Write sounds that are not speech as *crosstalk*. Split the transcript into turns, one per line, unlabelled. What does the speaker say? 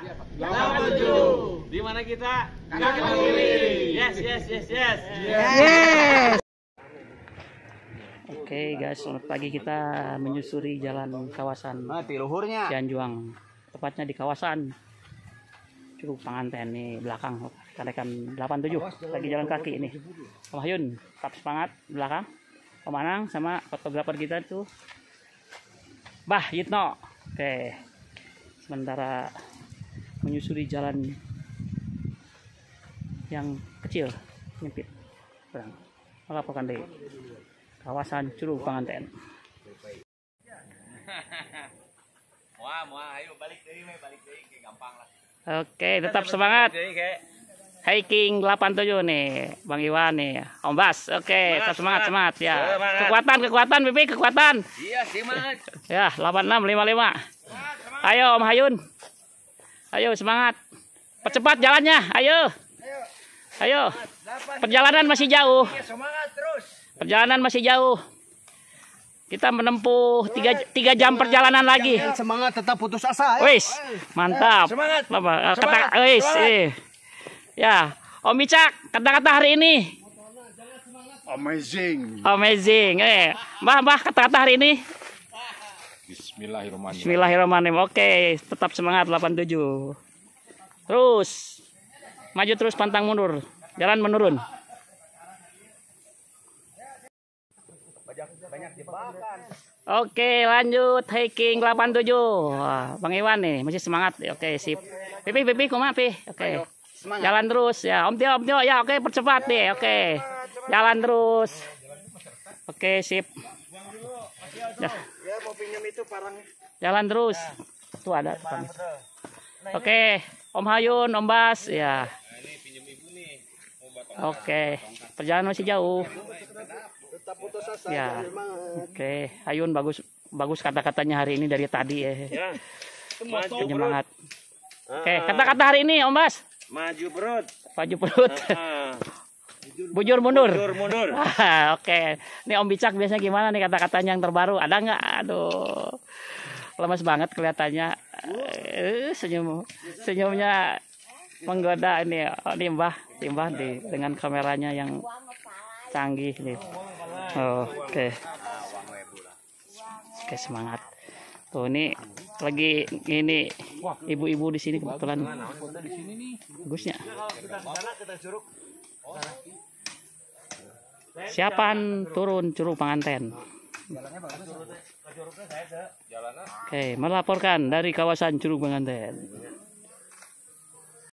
87. Di mana kita? Kaki kiri. Yes, yes, yes, yes. Yes. yes. Oke okay, guys, selamat pagi kita menyusuri jalan kawasan Mati luhurnya. Cianjuang. Tepatnya di kawasan cukup panganten nih belakang kalian 87 lagi jalan kaki ini. Om Hayun, tetap semangat belakang. Om Anang sama fotografer kita tuh Bah Yitno. Oke. Okay. Sementara menyusuri jalan yang kecil nyempit Perang. melaporkan dari kawasan Curug Panganten Oke, tetap semangat. Hiking 87 nih, Bang Iwan nih, Om Bas. Oke, tetap semangat, semangat, semangat ya. Semangat. Kekuatan, kekuatan, Bibi, kekuatan. Iya, semangat. Ya, 8655. Ayo Om Hayun. Ayo semangat. Percepat jalannya. Ayo. Ayo. Perjalanan masih jauh. Perjalanan masih jauh. Kita menempuh tiga, tiga jam perjalanan lagi. Semangat tetap putus asa. Ya. Wis, mantap. Semangat. Kata, wis, iya. Ya, Om Bicak, kata-kata hari ini. Amazing. Amazing. Eh, Mbah, Mbah, kata-kata hari ini Bismillahirrahmanirrahim. Bismillahirrahmanirrahim. Oke, tetap semangat 87. Terus maju terus pantang mundur. Jalan menurun. Oke, lanjut hiking 87. Wah, Bang Iwan nih masih semangat. Oke, sip. Pipi pipi koma Pipi. Oke. Jalan terus ya. Om Tio, Om Tio ya. Oke, percepat deh. Oke. Jalan terus. Oke, sip. Ya mau pinjam itu parang. Jalan terus. Nah, tuh ada. Nah, Oke, okay. Om Hayun, Om Bas, ya. Nah, ini pinjam ibu nih. Oke, okay. perjalanan masih jauh. Tetap putus asa. Ya. Oke, okay. Hayun bagus bagus kata-katanya hari ini dari tadi ya. ya. Semangat. Ah,
oke, okay. Ah. kata-kata hari ini Om Bas.
Maju perut. Maju perut. Ah, Bujur mundur. Bujur mundur. *laughs* Ah, oke. Ini Om Bicak biasanya gimana nih kata-katanya yang terbaru? Ada nggak? Aduh. Lemas banget kelihatannya. Eh, senyum. Senyumnya menggoda ini oh, limbah limbah di dengan kameranya yang canggih nih. Oh, Oke. Okay. Oke, okay, semangat. Tuh ini lagi ini ibu-ibu di sini kebetulan. Bagusnya. Kita, kita, Siapan turun curug penganten. Oke, melaporkan dari kawasan curug penganten.